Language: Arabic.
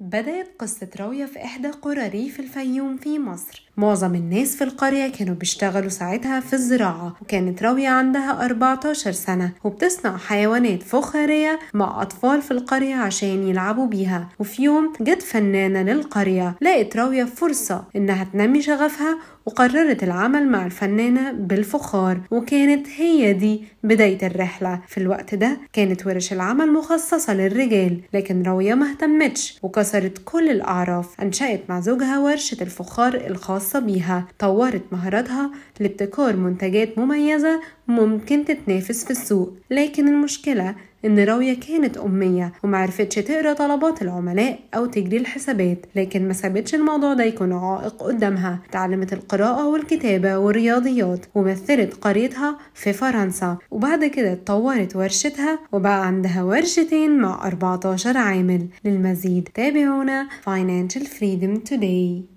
بدأت قصة راوية في إحدى قرى ريف الفيوم في مصر معظم الناس في القرية كانوا بيشتغلوا ساعتها في الزراعة وكانت راوية عندها 14 سنة وبتصنع حيوانات فخارية مع أطفال في القرية عشان يلعبوا بيها وفي يوم جت فنانة للقرية لقت راوية فرصة إنها تنمي شغفها وقررت العمل مع الفنانة بالفخار وكانت هي دي بداية الرحلة في الوقت ده كانت ورش العمل مخصصة للرجال لكن راوية ما اهتمتش وكسرت كسرت كل الأعراف أنشأت مع زوجها ورشة الفخار الخاصة بيها طورت مهاراتها لابتكار منتجات مميزة ممكن تتنافس في السوق لكن المشكلة إن راوية كانت أمية ومعرفتش تقرا طلبات العملاء أو تجري الحسابات لكن ما سابتش الموضوع ده يكون عائق قدامها تعلمت القراءة والكتابة والرياضيات ومثلت قريتها في فرنسا وبعد كده اتطورت ورشتها وبقى عندها ورشتين مع 14 عامل للمزيد تابعونا Financial Freedom Today